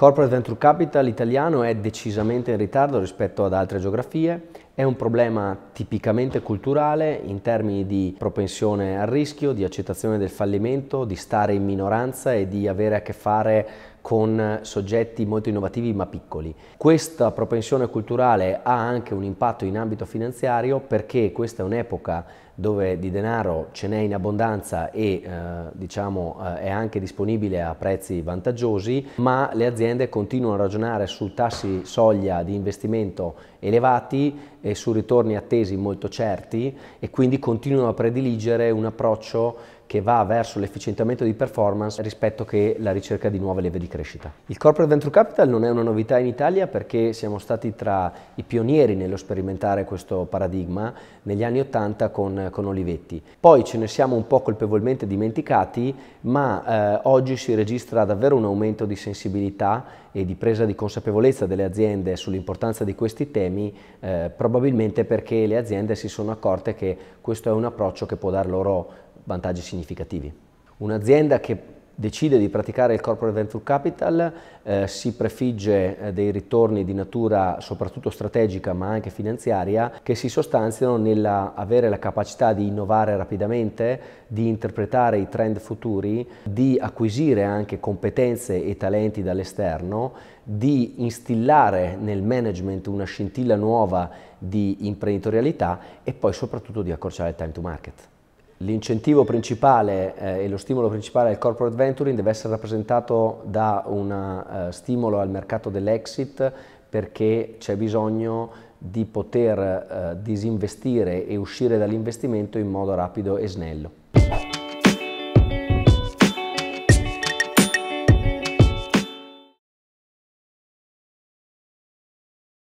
Corporate Venture Capital italiano è decisamente in ritardo rispetto ad altre geografie, è un problema tipicamente culturale in termini di propensione al rischio, di accettazione del fallimento, di stare in minoranza e di avere a che fare con soggetti molto innovativi ma piccoli. Questa propensione culturale ha anche un impatto in ambito finanziario perché questa è un'epoca dove di denaro ce n'è in abbondanza e eh, diciamo, eh, è anche disponibile a prezzi vantaggiosi, ma le aziende continuano a ragionare su tassi soglia di investimento elevati e su ritorni attesi molto certi e quindi continuano a prediligere un approccio che va verso l'efficientamento di performance rispetto che la ricerca di nuove leve di crescita. Il corporate venture capital non è una novità in Italia perché siamo stati tra i pionieri nello sperimentare questo paradigma negli anni 80 con, con Olivetti. Poi ce ne siamo un po' colpevolmente dimenticati, ma eh, oggi si registra davvero un aumento di sensibilità e di presa di consapevolezza delle aziende sull'importanza di questi temi, eh, probabilmente perché le aziende si sono accorte che questo è un approccio che può dar loro vantaggi significativi. Un'azienda che decide di praticare il corporate venture capital, eh, si prefigge eh, dei ritorni di natura soprattutto strategica ma anche finanziaria che si sostanziano nell'avere la capacità di innovare rapidamente, di interpretare i trend futuri, di acquisire anche competenze e talenti dall'esterno, di instillare nel management una scintilla nuova di imprenditorialità e poi soprattutto di accorciare il time to market. L'incentivo principale eh, e lo stimolo principale del corporate venturing deve essere rappresentato da un uh, stimolo al mercato dell'exit perché c'è bisogno di poter uh, disinvestire e uscire dall'investimento in modo rapido e snello.